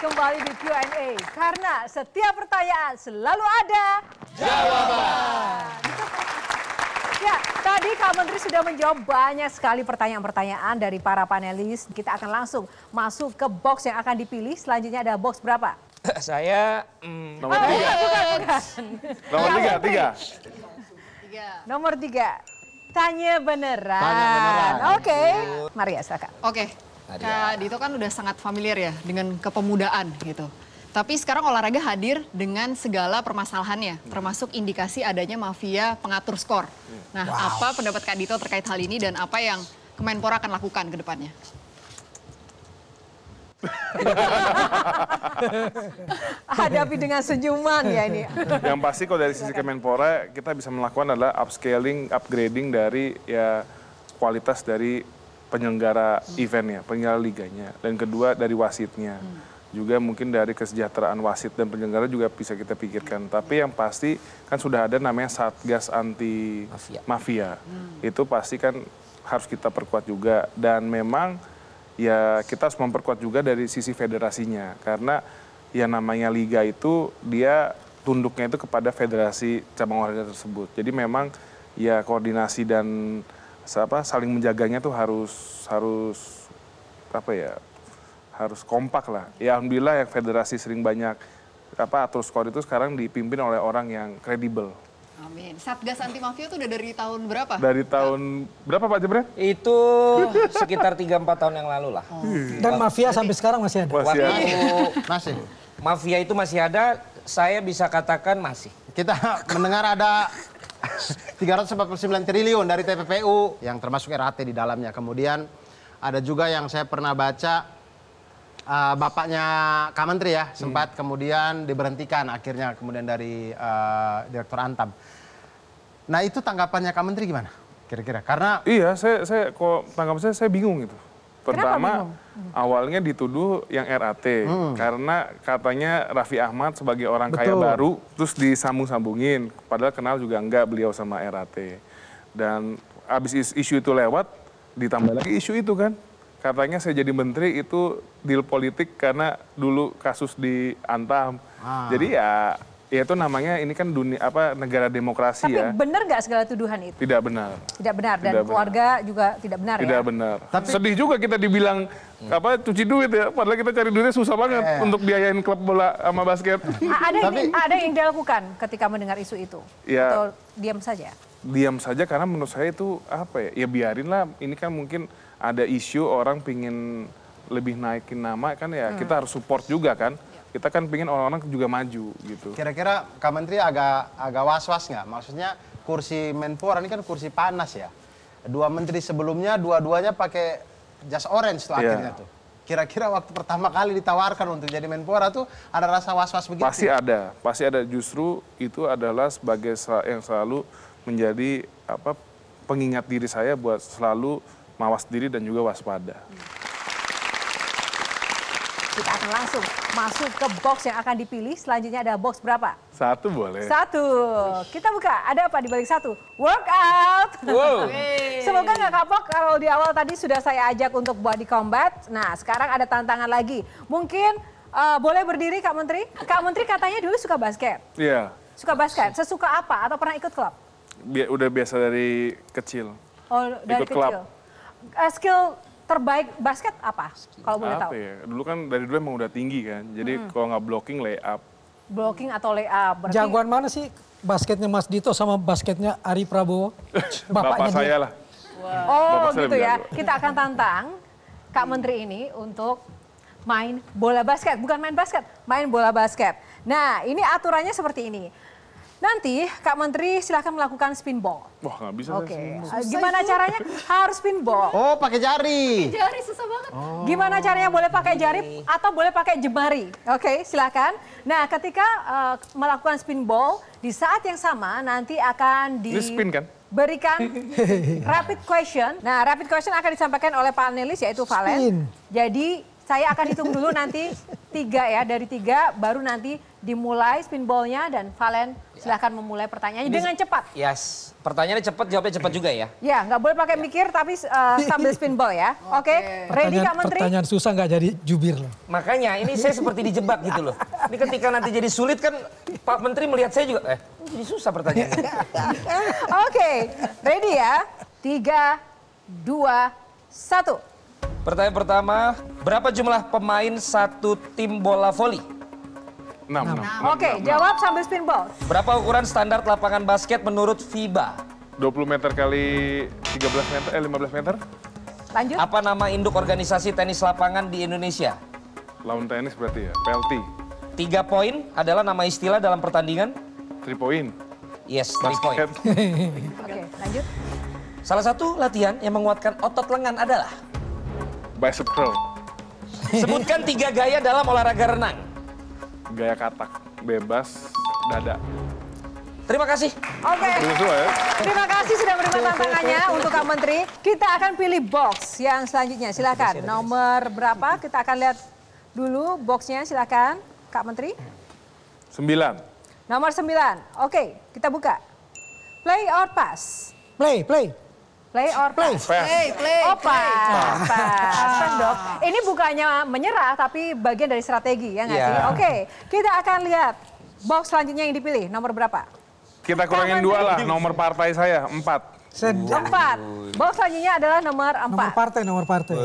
Kembali di Q&A, karena setiap pertanyaan selalu ada... Jawaban! Ya, tadi Kak Menteri sudah menjawab banyak sekali pertanyaan-pertanyaan dari para panelis. Kita akan langsung masuk ke box yang akan dipilih. Selanjutnya ada box berapa? Saya... Mm, nomor oh, tiga. Bukan, bukan. Nomor tiga, tiga. tiga. Nomor tiga. Tanya beneran. Tanya beneran. Oke. Okay. Maria, silakan. Oke. Okay. Kak Dito kan udah sangat familiar ya dengan kepemudaan gitu. Tapi sekarang olahraga hadir dengan segala permasalahannya, hmm. termasuk indikasi adanya mafia pengatur skor. Hmm. Nah, wow. apa pendapat Kak Dito terkait hal ini dan apa yang Kemenpora akan lakukan ke depannya? Hadapi dengan senyuman ya ini. Yang pasti kalau dari sisi Kemenpora kita bisa melakukan adalah upscaling, upgrading dari ya kualitas dari penyelenggara eventnya, penyelenggara liganya, dan kedua dari wasitnya. Hmm. Juga mungkin dari kesejahteraan wasit dan penyelenggara juga bisa kita pikirkan. Tapi yang pasti kan sudah ada namanya Satgas Anti Mafia. mafia. Hmm. Itu pasti kan harus kita perkuat juga. Dan memang ya kita harus memperkuat juga dari sisi federasinya. Karena ya namanya liga itu dia tunduknya itu kepada federasi cabang olahraga tersebut. Jadi memang ya koordinasi dan apa saling menjaganya tuh harus harus apa ya harus kompak lah. Ya alhamdulillah yang federasi sering banyak apa atur skor itu sekarang dipimpin oleh orang yang kredibel. Amin. Satgas anti mafia itu udah dari tahun berapa? Dari tahun berapa Pak Jebret? Itu sekitar 3-4 tahun yang lalu lah. Oh. Dan mafia sampai sekarang masih ada? Masih ada. Masih. Mafia itu masih ada, saya bisa katakan masih. Kita mendengar ada 349 triliun dari TPPU yang termasuk RAT di dalamnya. Kemudian ada juga yang saya pernah baca uh, bapaknya Kak Menteri ya sempat hmm. kemudian diberhentikan akhirnya kemudian dari uh, Direktur Antam. Nah itu tanggapannya Kak Menteri gimana? Kira-kira karena iya saya saya kok tanggapan saya saya bingung itu. Pertama, hmm. awalnya dituduh yang RAT hmm. karena katanya Raffi Ahmad sebagai orang Betul. kaya baru terus disambung-sambungin padahal kenal juga enggak beliau sama RAT. Dan habis isu itu lewat ditambah lagi isu itu kan. Katanya saya jadi menteri itu deal politik karena dulu kasus di Antam. Ah. Jadi ya Ya itu namanya ini kan dunia apa negara demokrasi Tapi ya. Tapi benar nggak segala tuduhan itu? Tidak benar. Tidak benar dan tidak keluarga benar. juga tidak benar tidak ya. Tidak benar. Tapi sedih juga kita dibilang apa cuci duit ya padahal kita cari duitnya susah banget eh. untuk biayain klub bola sama basket. ada Tapi... yang, ada yang dilakukan ketika mendengar isu itu? Ya. Atau diam saja? Diam saja karena menurut saya itu apa ya? Ya biarinlah ini kan mungkin ada isu orang pingin lebih naikin nama kan ya hmm. kita harus support juga kan kita kan pingin orang-orang juga maju gitu. Kira-kira Kak Menteri agak agak was-was nggak? Maksudnya kursi Menpora ini kan kursi panas ya. Dua menteri sebelumnya dua-duanya pakai jas orange tuh yeah. tuh. Kira-kira waktu pertama kali ditawarkan untuk jadi Menpora tuh ada rasa was-was begitu? Pasti ada, pasti ada. Justru itu adalah sebagai yang selalu menjadi apa pengingat diri saya buat selalu mawas diri dan juga waspada. Hmm kita akan langsung masuk ke box yang akan dipilih. Selanjutnya ada box berapa? Satu boleh. Satu. Kita buka. Ada apa di balik satu? Workout. Wow. Semoga nggak kapok kalau di awal tadi sudah saya ajak untuk buat di combat. Nah sekarang ada tantangan lagi. Mungkin uh, boleh berdiri Kak Menteri? Kak Menteri katanya dulu suka basket. Iya. Yeah. Suka basket. Sesuka apa? Atau pernah ikut klub? Bi udah biasa dari kecil. Oh dari ikut kecil. Klub. Uh, eh, skill terbaik basket apa? Kalau boleh tahu. Ya? Dulu kan dari dulu emang udah tinggi kan. Jadi hmm. kalau nggak blocking lay up. Blocking atau up. Berarti... Jagoan mana sih basketnya Mas Dito sama basketnya Ari Prabowo? Bapaknya Bapak saya lah. Wow. Oh Bapak gitu ya. Jago. Kita akan tantang Kak Menteri ini untuk main bola basket. Bukan main basket, main bola basket. Nah ini aturannya seperti ini. Nanti Kak Menteri silahkan melakukan spin ball. Wah nggak bisa. Oke. Okay. Eh, gimana caranya? Harus spin ball. Oh pakai jari. Pake jari susah banget. Oh. Gimana caranya? Boleh pakai jari atau boleh pakai jemari. Oke okay, silahkan. Nah ketika uh, melakukan ball di saat yang sama nanti akan di. Ini spin kan? Berikan rapid question. Nah, rapid question akan disampaikan oleh panelis yaitu Valen. Spin. Jadi saya akan hitung dulu nanti tiga ya dari tiga baru nanti dimulai spinballnya dan Valen ya. silahkan memulai pertanyaannya dengan cepat. Yes, pertanyaannya cepat jawabnya cepat juga ya. Ya nggak boleh pakai ya. mikir tapi uh, sambil spinball ya. Oke, okay. ready Kak Menteri? Pertanyaan susah nggak jadi jubir loh. Makanya ini saya seperti dijebak gitu loh. Ini ketika nanti jadi sulit kan Pak Menteri melihat saya juga eh jadi susah pertanyaannya. Oke, okay. ready ya? Tiga, dua, satu. Pertanyaan pertama, berapa jumlah pemain satu tim bola voli? 6. Oke, jawab sambil spin ball. Berapa ukuran standar lapangan basket menurut FIBA? 20 meter kali 13 meter, eh 15 meter. Lanjut. Apa nama induk organisasi tenis lapangan di Indonesia? Lawan tenis berarti ya, PLT. Tiga poin adalah nama istilah dalam pertandingan? Three point. Yes, Basket. poin. point. Oke, lanjut. Salah satu latihan yang menguatkan otot lengan adalah? Bicep curl. Sebutkan tiga gaya dalam olahraga renang. Gaya katak, bebas, dada. Terima kasih. Oke. Okay. Ya. Terima kasih sudah menerima tantangannya untuk Kak Menteri. Kita akan pilih box yang selanjutnya. Silakan. Nomor berapa? Kita akan lihat dulu boxnya. Silakan, Kak Menteri. Sembilan. Nomor sembilan. Oke, kita buka. Play or pass? Play, play. Play or play? Play, play, play. Oh, pas. Pas, dok. Ini bukannya menyerah, tapi bagian dari strategi, ya nggak yeah. sih? Iya. Oke, okay. kita akan lihat box selanjutnya yang dipilih, nomor berapa? Kita kurangin Kaman dua lah, nomor partai saya, empat. Sedang. Empat. Box selanjutnya adalah nomor empat. Nomor partai, nomor partai.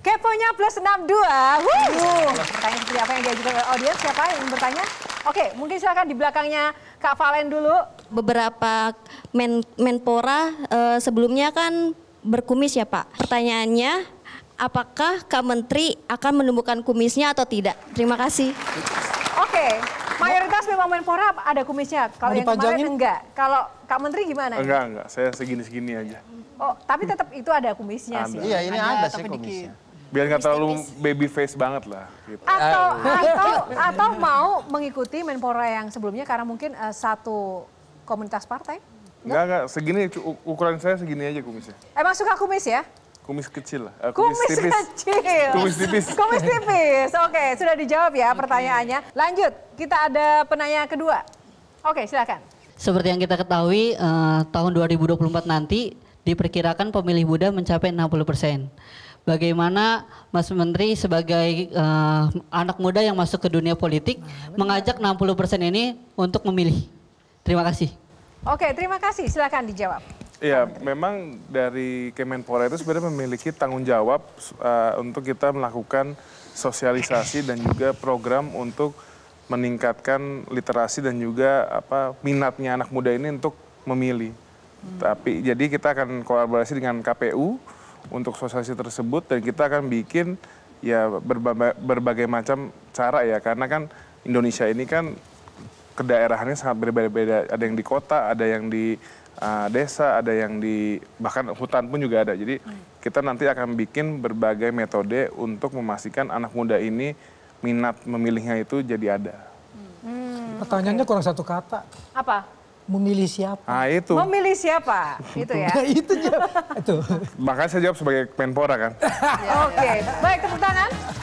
Keponya plus enam Wuh. Tanya seperti apa yang diajukan oleh audiens, siapa yang bertanya? Oke, mungkin silakan di belakangnya Kak Valen dulu beberapa men menpora uh, sebelumnya kan berkumis ya Pak. Pertanyaannya, apakah Kak Menteri akan menemukan kumisnya atau tidak? Terima kasih. Oke, okay. mayoritas memang Menpora ada kumisnya. Kalau yang kemarin enggak. Kalau Kak Menteri gimana? Enggak, enggak. Saya segini-segini aja. Oh, tapi tetap itu ada kumisnya ada. sih. Iya, ini ada, ada sih kumisnya. Dikit biar gak terlalu baby face banget lah gitu. atau eh. atau atau mau mengikuti menpora yang sebelumnya karena mungkin uh, satu komunitas partai? Enggak, enggak. Segini, ukuran saya segini aja kumisnya. Emang suka kumis ya? kumis kecil lah. Uh, kumis, kumis tipis. kecil. Kumis tipis. kumis tipis. Oke, sudah dijawab ya pertanyaannya. Lanjut, kita ada penanya kedua. Oke, silakan. Seperti yang kita ketahui, uh, tahun 2024 nanti diperkirakan pemilih muda mencapai 60 persen. Bagaimana Mas Menteri sebagai uh, anak muda yang masuk ke dunia politik nah, mengajak 60 persen ini untuk memilih? Terima kasih. Oke, terima kasih. Silakan dijawab. Ya, memang dari Kemenpora itu sebenarnya memiliki tanggung jawab uh, untuk kita melakukan sosialisasi dan juga program untuk meningkatkan literasi dan juga apa minatnya anak muda ini untuk memilih. Hmm. Tapi jadi kita akan kolaborasi dengan KPU untuk sosialisasi tersebut dan kita akan bikin ya berbagai, berbagai macam cara ya karena kan Indonesia ini kan kedaerahannya sangat berbeda-beda. Ada yang di kota, ada yang di uh, desa, ada yang di bahkan hutan pun juga ada. Jadi hmm. kita nanti akan bikin berbagai metode untuk memastikan anak muda ini minat memilihnya itu jadi ada. Hmm. Pertanyaannya okay. kurang satu kata. Apa? memilih siapa? Ah itu. Memilih siapa? Itu ya. Nah, itu jawab. itu. Bahkan saya jawab sebagai penpora kan. Oke, okay. baik tepuk tangan.